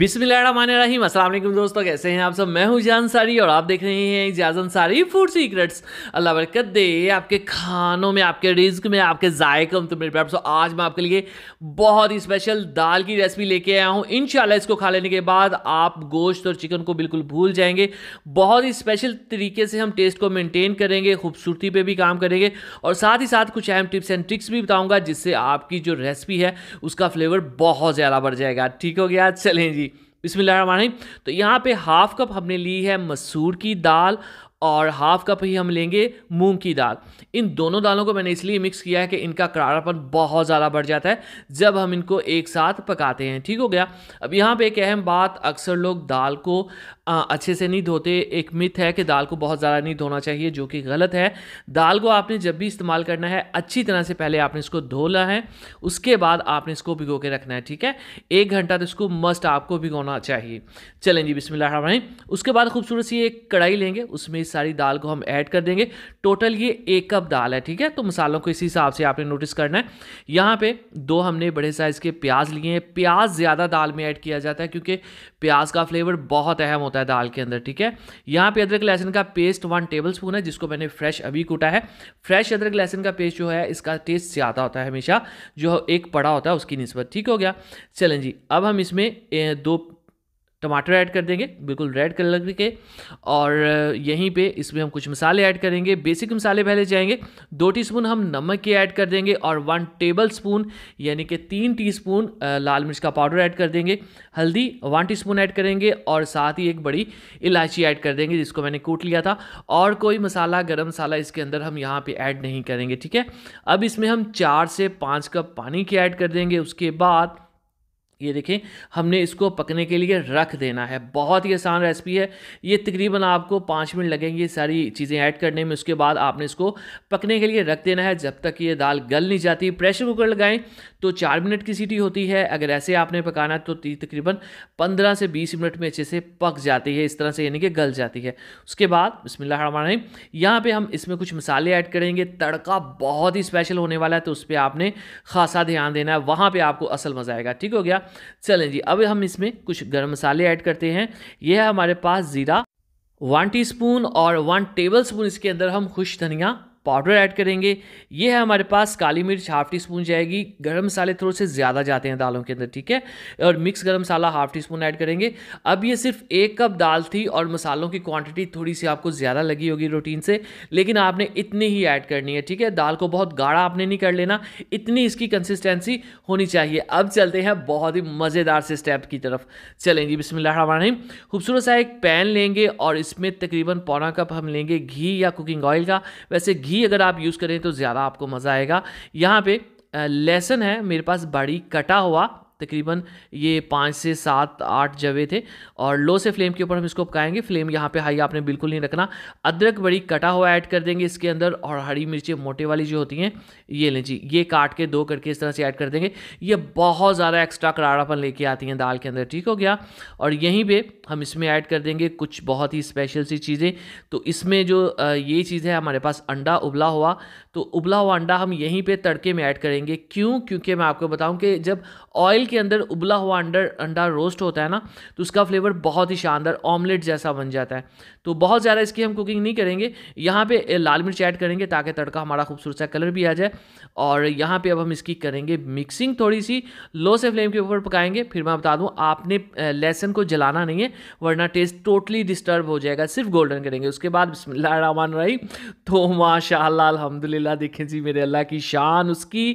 बिस्मिल्लाहिर्रहमानिर्रहीम अस्सलाम वालेकुम दोस्तों कैसे हैं आप सब मैं हूं जान सारी और आप देख रहे हैं जाज अंसारी फूड सीक्रेट्स अल्लाह बरकत दे आपके खानों में आपके रिज्क में आपके जायकों तो मेरे प्यार आज मैं आपके लिए बहुत ही स्पेशल दाल की रेसिपी लेके आया हूं इन इसको खा लेने के बाद आप गोश्त और चिकन को बिल्कुल भूल जाएंगे बहुत ही स्पेशल तरीके से हम टेस्ट को मेनटेन करेंगे खूबसूरती पर भी काम करेंगे और साथ ही साथ कुछ अहम टिप्स एंड ट्रिक्स भी बताऊँगा जिससे आपकी जो रेसिपी है उसका फ्लेवर बहुत ज़्यादा बढ़ जाएगा ठीक हो गया चलें जी जी बिस्मिल तो यहाँ पे हाफ़ कप हमने ली है मसूर की दाल और हाफ़ कप ही हम लेंगे मूंग की दाल इन दोनों दालों को मैंने इसलिए मिक्स किया है कि इनका करारापन बहुत ज़्यादा बढ़ जाता है जब हम इनको एक साथ पकाते हैं ठीक हो गया अब यहाँ पे एक अहम बात अक्सर लोग दाल को अच्छे से नहीं धोते एक मिथ है कि दाल को बहुत ज़्यादा नहीं धोना चाहिए जो कि गलत है दाल को आपने जब भी इस्तेमाल करना है अच्छी तरह से पहले आपने इसको धोला है उसके बाद आपने इसको भिगो के रखना है ठीक है एक घंटा तो इसको मस्ट आपको भिगोना चाहिए चलें जी बिस्मिल्लाह उसके बाद खूबसूरत सी एक कढ़ाई लेंगे उसमें सारी दाल को हम ऐड कर देंगे टोटल ये एक कप दाल है ठीक है तो मसालों को इसी हिसाब से आपने नोटिस करना है यहाँ पर दो हमने बड़े साइज़ के प्याज लिए हैं प्याज ज़्यादा दाल में ऐड किया जाता है क्योंकि प्याज का फ्लेवर बहुत अहम होता होता है दाल के अंदर ठीक है यहाँ पे अदरक लहसन का पेस्ट वन टेबल स्पून है जिसको मैंने फ्रेश अभी कूटा है फ्रेश अदरक लहसन का पेस्ट जो है इसका टेस्ट ज़्यादा होता है हमेशा जो एक पड़ा होता है उसकी नस्बत ठीक हो गया चलें जी अब हम इसमें दो टमाटर ऐड कर देंगे बिल्कुल रेड कलर के और यहीं पे इसमें हम कुछ मसाले ऐड करेंगे बेसिक मसाले पहले जाएंगे दो टीस्पून हम नमक के ऐड कर देंगे और वन टेबल स्पून यानी कि तीन टीस्पून लाल मिर्च का पाउडर ऐड कर देंगे हल्दी वन टीस्पून ऐड करेंगे और साथ ही एक बड़ी इलायची ऐड कर देंगे जिसको मैंने कूट लिया था और कोई मसाला गर्म मसाला इसके अंदर हम यहाँ पर ऐड नहीं करेंगे ठीक है अब इसमें हम चार से पाँच कप पानी के ऐड कर देंगे उसके बाद ये देखें हमने इसको पकने के लिए रख देना है बहुत ही आसान रेसिपी है ये तकरीबन आपको पाँच मिनट लगेंगे सारी चीज़ें ऐड करने में उसके बाद आपने इसको पकने के लिए रख देना है जब तक ये दाल गल नहीं जाती प्रेशर कुकर लगाएं तो चार मिनट की सीटी होती है अगर ऐसे आपने पकाना तो तकरीबन पंद्रह से बीस मिनट में अच्छे से पक जाती है इस तरह से यानी कि गल जाती है उसके बाद बसमिल्ल यहाँ पर हम इसमें कुछ मसाले ऐड करेंगे तड़का बहुत ही स्पेशल होने वाला है तो उस पर आपने खासा ध्यान देना है वहाँ पर आपको असल मज़ा आएगा ठीक हो गया चलें जी अब हम इसमें कुछ गर्म मसाले ऐड करते हैं यह है हमारे पास ज़ीरा वन टीस्पून और वन टेबल स्पून इसके अंदर हम खुश धनिया पाउडर ऐड करेंगे ये है हमारे पास काली मिर्च हाफ टी स्पून जाएगी गर्म मसाले थोड़े से ज़्यादा जाते हैं दालों के अंदर ठीक है और मिक्स गर्म मसाला हाफ टी स्पून ऐड करेंगे अब ये सिर्फ एक कप दाल थी और मसालों की क्वांटिटी थोड़ी सी आपको ज़्यादा लगी होगी रोटीन से लेकिन आपने इतनी ही ऐड करनी है ठीक है दाल को बहुत गाढ़ा आपने नहीं कर लेना इतनी इसकी कंसिस्टेंसी होनी चाहिए अब चलते हैं बहुत ही मज़ेदार से स्टेप की तरफ चलेंगी बिस्मिल खूबसूरत सा एक पैन लेंगे और इसमें तकरीबन पौना कप हम लेंगे घी या कुकिंग ऑयल का वैसे घी ही अगर आप यूज़ करें तो ज़्यादा आपको मज़ा आएगा यहाँ पे लेसन है मेरे पास बड़ी कटा हुआ तकरीबन ये पाँच से सात आठ जवे थे और लो से फ्लेम के ऊपर हम इसको पकाएंगे फ्लेम यहाँ पे हाई आपने बिल्कुल नहीं रखना अदरक बड़ी कटा हुआ ऐड कर देंगे इसके अंदर और हरी मिर्ची मोटे वाली जो होती हैं ये लें जी ये काट के दो करके इस तरह से ऐड कर देंगे ये बहुत ज़्यादा एक्स्ट्रा करारापन लेके आती हैं दाल के अंदर ठीक हो गया और यहीं पर हम इसमें ऐड कर देंगे कुछ बहुत ही स्पेशल सी चीज़ें तो इसमें जो ये चीज़ है हमारे पास अंडा उबला हुआ तो उबला हुआ अंडा हम यहीं पर तड़के में ऐड करेंगे क्यों क्योंकि मैं आपको बताऊँ कि जब ऑयल के अंदर उबला हुआ अंडर अंडा रोस्ट होता है ना तो उसका फ्लेवर बहुत ही शानदार ऑमलेट जैसा बन जाता है तो बहुत ज़्यादा इसकी हम कुकिंग नहीं करेंगे यहाँ पे लाल मिर्च ऐड करेंगे ताकि तड़का हमारा खूबसूरत सा कलर भी आ जाए और यहाँ पे अब हम इसकी करेंगे मिक्सिंग थोड़ी सी लो से फ्लेम के ऊपर पकाएंगे फिर मैं बता दूँ आपने लहसन को जलाना नहीं है वरना टेस्ट टोटली डिस्टर्ब हो जाएगा सिर्फ गोल्डन करेंगे उसके बाद रामान रही तो माशा अलहमदिल्ला देखें जी मेरे अल्लाह की शान उसकी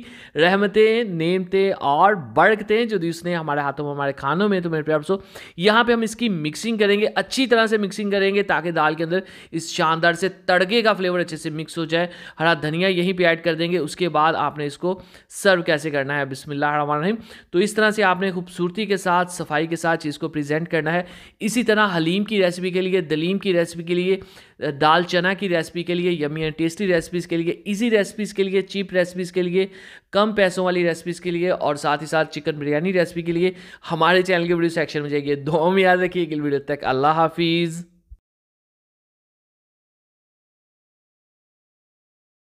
रहमतें नेमतें और बरकतें में जो उसने हमारे हाथों में हमारे खानों में तो मेरे प्यार दोस्तों यहाँ पे हम इसकी मिक्सिंग करेंगे अच्छी तरह से मिक्सिंग करेंगे ताकि दाल के अंदर इस शानदार से तड़के का फ्लेवर अच्छे से मिक्स हो जाए हरा धनिया यहीं पर ऐड कर देंगे उसके बाद आपने इसको सर्व कैसे करना है बिसमिल्लाम तो इस तरह से आपने खूबसूरती के साथ सफाई के साथ चीज़ को प्रेजेंट करना है इसी तरह हलीम की रेसिपी के लिए दलीम की रेसिपी के लिए दाल चना की रेसिपी के लिए यमी एंड टेस्टी रेसिपीज़ के लिए इजी रेसिपीज़ के लिए चीप रेसिपीज़ के लिए कम पैसों वाली रेसिपीज़ के लिए और साथ ही साथ चिकन बिरयानी बिरयानी रेसिपी के लिए हमारे चैनल के वीडियो सेक्शन में जाइए दो में याद रखिए वीडियो तक अल्लाह हाफिज़